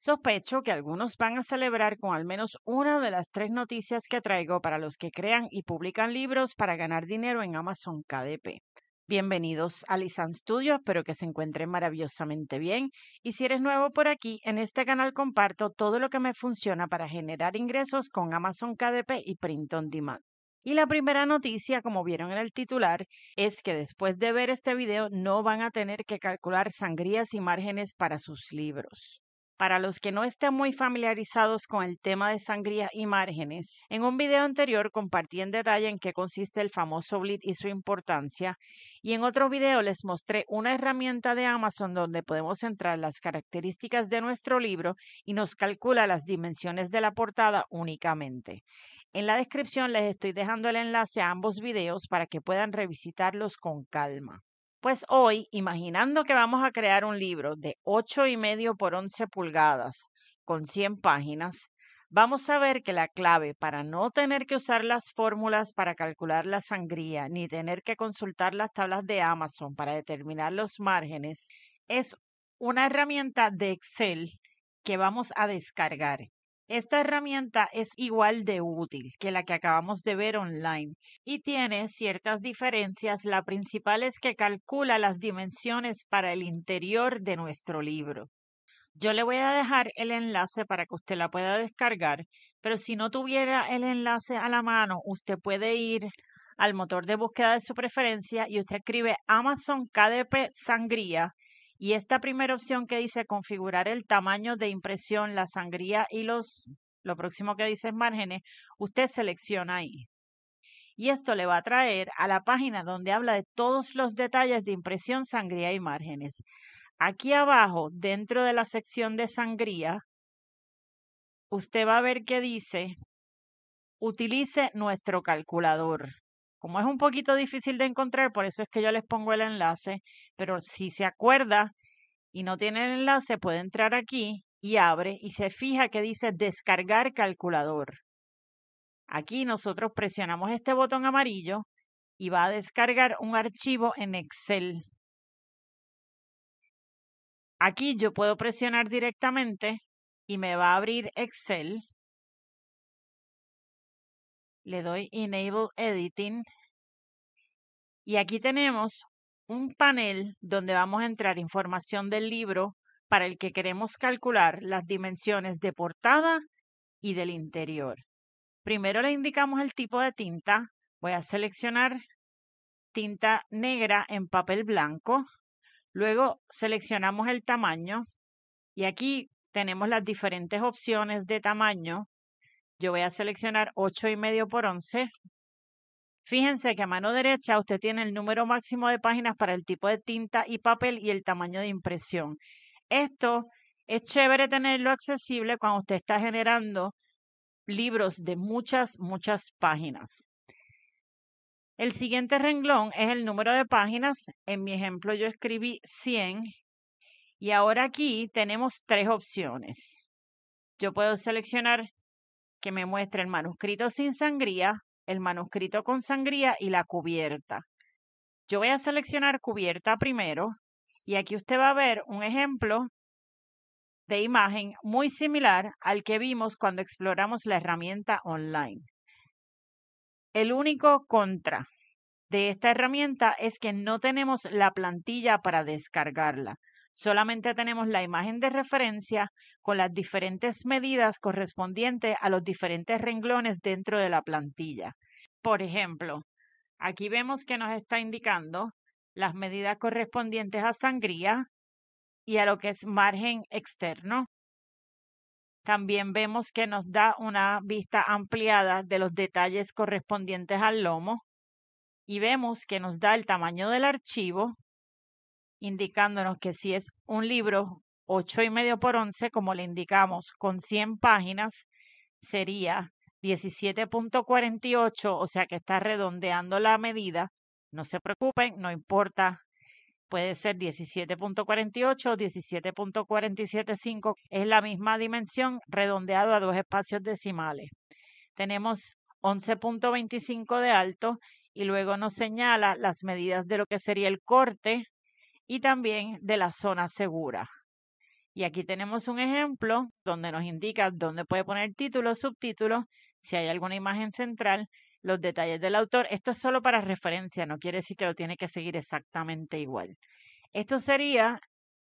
Sospecho que algunos van a celebrar con al menos una de las tres noticias que traigo para los que crean y publican libros para ganar dinero en Amazon KDP. Bienvenidos a Lisan Studios, espero que se encuentren maravillosamente bien. Y si eres nuevo por aquí, en este canal comparto todo lo que me funciona para generar ingresos con Amazon KDP y Print on Demand. Y la primera noticia, como vieron en el titular, es que después de ver este video no van a tener que calcular sangrías y márgenes para sus libros. Para los que no estén muy familiarizados con el tema de sangría y márgenes, en un video anterior compartí en detalle en qué consiste el famoso bleed y su importancia, y en otro video les mostré una herramienta de Amazon donde podemos entrar las características de nuestro libro y nos calcula las dimensiones de la portada únicamente. En la descripción les estoy dejando el enlace a ambos videos para que puedan revisitarlos con calma. Pues hoy, imaginando que vamos a crear un libro de 8 y medio por 11 pulgadas con 100 páginas, vamos a ver que la clave para no tener que usar las fórmulas para calcular la sangría ni tener que consultar las tablas de Amazon para determinar los márgenes es una herramienta de Excel que vamos a descargar esta herramienta es igual de útil que la que acabamos de ver online y tiene ciertas diferencias. La principal es que calcula las dimensiones para el interior de nuestro libro. Yo le voy a dejar el enlace para que usted la pueda descargar, pero si no tuviera el enlace a la mano, usted puede ir al motor de búsqueda de su preferencia y usted escribe Amazon KDP Sangría y esta primera opción que dice configurar el tamaño de impresión, la sangría y los, lo próximo que dice márgenes, usted selecciona ahí. Y esto le va a traer a la página donde habla de todos los detalles de impresión, sangría y márgenes. Aquí abajo, dentro de la sección de sangría, usted va a ver que dice, utilice nuestro calculador. Como es un poquito difícil de encontrar, por eso es que yo les pongo el enlace, pero si se acuerda y no tiene el enlace, puede entrar aquí y abre y se fija que dice descargar calculador. Aquí nosotros presionamos este botón amarillo y va a descargar un archivo en Excel. Aquí yo puedo presionar directamente y me va a abrir Excel le doy Enable Editing y aquí tenemos un panel donde vamos a entrar información del libro para el que queremos calcular las dimensiones de portada y del interior. Primero le indicamos el tipo de tinta. Voy a seleccionar tinta negra en papel blanco. Luego seleccionamos el tamaño y aquí tenemos las diferentes opciones de tamaño yo voy a seleccionar 8 y medio por 11. Fíjense que a mano derecha usted tiene el número máximo de páginas para el tipo de tinta y papel y el tamaño de impresión. Esto es chévere tenerlo accesible cuando usted está generando libros de muchas, muchas páginas. El siguiente renglón es el número de páginas. En mi ejemplo yo escribí 100 y ahora aquí tenemos tres opciones. Yo puedo seleccionar que me muestre el manuscrito sin sangría, el manuscrito con sangría y la cubierta. Yo voy a seleccionar cubierta primero y aquí usted va a ver un ejemplo de imagen muy similar al que vimos cuando exploramos la herramienta online. El único contra de esta herramienta es que no tenemos la plantilla para descargarla. Solamente tenemos la imagen de referencia con las diferentes medidas correspondientes a los diferentes renglones dentro de la plantilla. Por ejemplo, aquí vemos que nos está indicando las medidas correspondientes a sangría y a lo que es margen externo. También vemos que nos da una vista ampliada de los detalles correspondientes al lomo y vemos que nos da el tamaño del archivo indicándonos que si es un libro ocho y medio por 11, como le indicamos, con 100 páginas, sería 17.48, o sea que está redondeando la medida. No se preocupen, no importa. Puede ser 17.48 o 17.475, es la misma dimensión redondeado a dos espacios decimales. Tenemos 11.25 de alto y luego nos señala las medidas de lo que sería el corte, y también de la zona segura. Y aquí tenemos un ejemplo donde nos indica dónde puede poner título subtítulo si hay alguna imagen central, los detalles del autor. Esto es solo para referencia, no quiere decir que lo tiene que seguir exactamente igual. Esto sería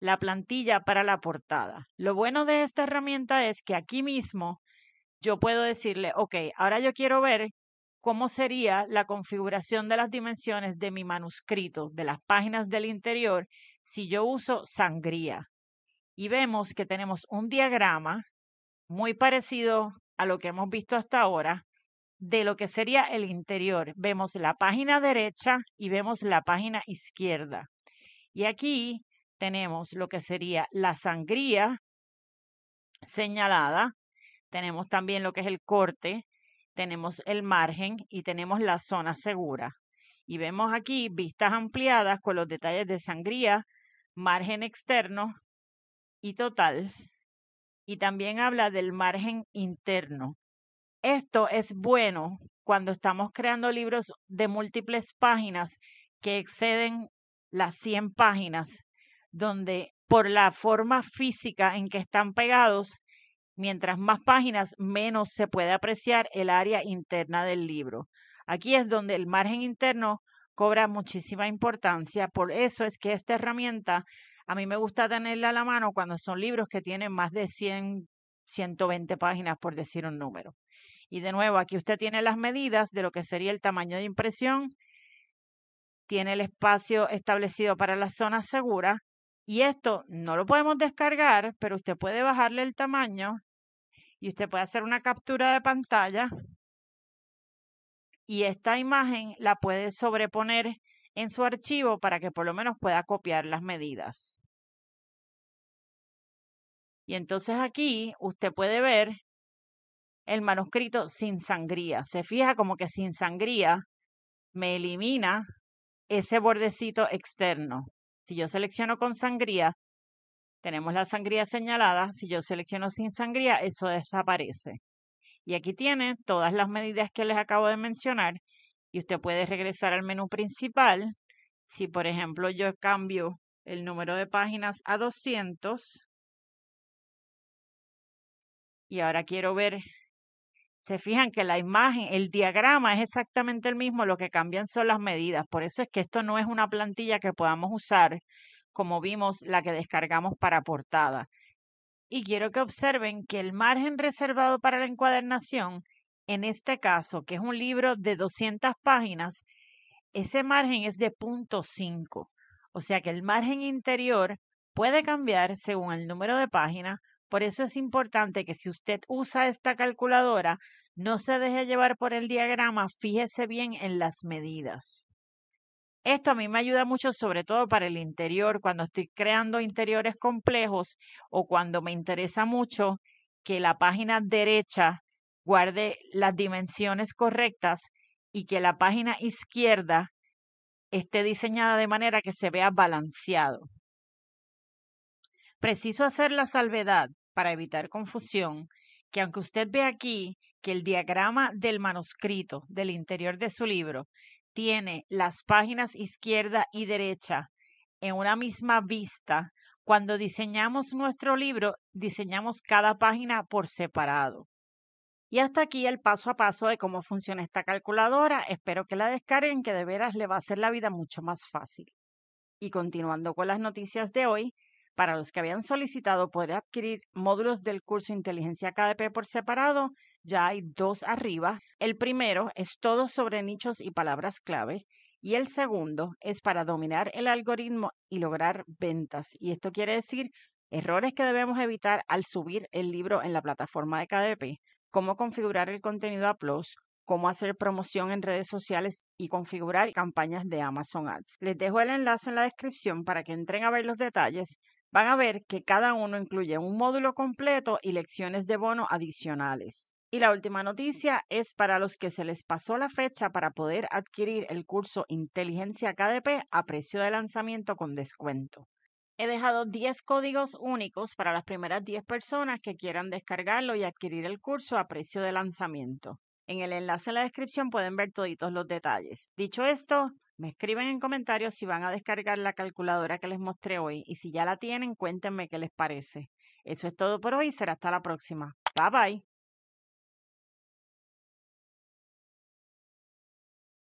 la plantilla para la portada. Lo bueno de esta herramienta es que aquí mismo yo puedo decirle, ok, ahora yo quiero ver cómo sería la configuración de las dimensiones de mi manuscrito, de las páginas del interior, si yo uso sangría. Y vemos que tenemos un diagrama muy parecido a lo que hemos visto hasta ahora de lo que sería el interior. Vemos la página derecha y vemos la página izquierda. Y aquí tenemos lo que sería la sangría señalada, tenemos también lo que es el corte, tenemos el margen y tenemos la zona segura. Y vemos aquí vistas ampliadas con los detalles de sangría, margen externo y total. Y también habla del margen interno. Esto es bueno cuando estamos creando libros de múltiples páginas que exceden las 100 páginas, donde por la forma física en que están pegados Mientras más páginas, menos se puede apreciar el área interna del libro. Aquí es donde el margen interno cobra muchísima importancia. Por eso es que esta herramienta a mí me gusta tenerla a la mano cuando son libros que tienen más de 100, 120 páginas, por decir un número. Y de nuevo, aquí usted tiene las medidas de lo que sería el tamaño de impresión, tiene el espacio establecido para la zona segura. Y esto no lo podemos descargar, pero usted puede bajarle el tamaño y usted puede hacer una captura de pantalla y esta imagen la puede sobreponer en su archivo para que por lo menos pueda copiar las medidas. Y entonces aquí usted puede ver el manuscrito sin sangría. Se fija como que sin sangría me elimina ese bordecito externo. Si yo selecciono con sangría, tenemos la sangría señalada. Si yo selecciono sin sangría, eso desaparece. Y aquí tiene todas las medidas que les acabo de mencionar. Y usted puede regresar al menú principal. Si, por ejemplo, yo cambio el número de páginas a 200 y ahora quiero ver se fijan que la imagen, el diagrama es exactamente el mismo, lo que cambian son las medidas. Por eso es que esto no es una plantilla que podamos usar, como vimos la que descargamos para portada. Y quiero que observen que el margen reservado para la encuadernación, en este caso, que es un libro de 200 páginas, ese margen es de 0.5, O sea que el margen interior puede cambiar según el número de páginas por eso es importante que si usted usa esta calculadora, no se deje llevar por el diagrama, fíjese bien en las medidas. Esto a mí me ayuda mucho, sobre todo para el interior, cuando estoy creando interiores complejos o cuando me interesa mucho que la página derecha guarde las dimensiones correctas y que la página izquierda esté diseñada de manera que se vea balanceado. Preciso hacer la salvedad para evitar confusión, que aunque usted ve aquí que el diagrama del manuscrito del interior de su libro tiene las páginas izquierda y derecha en una misma vista, cuando diseñamos nuestro libro, diseñamos cada página por separado. Y hasta aquí el paso a paso de cómo funciona esta calculadora. Espero que la descarguen, que de veras le va a hacer la vida mucho más fácil. Y continuando con las noticias de hoy, para los que habían solicitado poder adquirir módulos del curso Inteligencia KDP por separado, ya hay dos arriba. El primero es todo sobre nichos y palabras clave. Y el segundo es para dominar el algoritmo y lograr ventas. Y esto quiere decir errores que debemos evitar al subir el libro en la plataforma de KDP, cómo configurar el contenido a Plus, cómo hacer promoción en redes sociales y configurar campañas de Amazon Ads. Les dejo el enlace en la descripción para que entren a ver los detalles van a ver que cada uno incluye un módulo completo y lecciones de bono adicionales. Y la última noticia es para los que se les pasó la fecha para poder adquirir el curso Inteligencia KDP a precio de lanzamiento con descuento. He dejado 10 códigos únicos para las primeras 10 personas que quieran descargarlo y adquirir el curso a precio de lanzamiento. En el enlace en la descripción pueden ver toditos los detalles. Dicho esto, me escriben en comentarios si van a descargar la calculadora que les mostré hoy y si ya la tienen, cuéntenme qué les parece. Eso es todo por hoy, será hasta la próxima. Bye bye.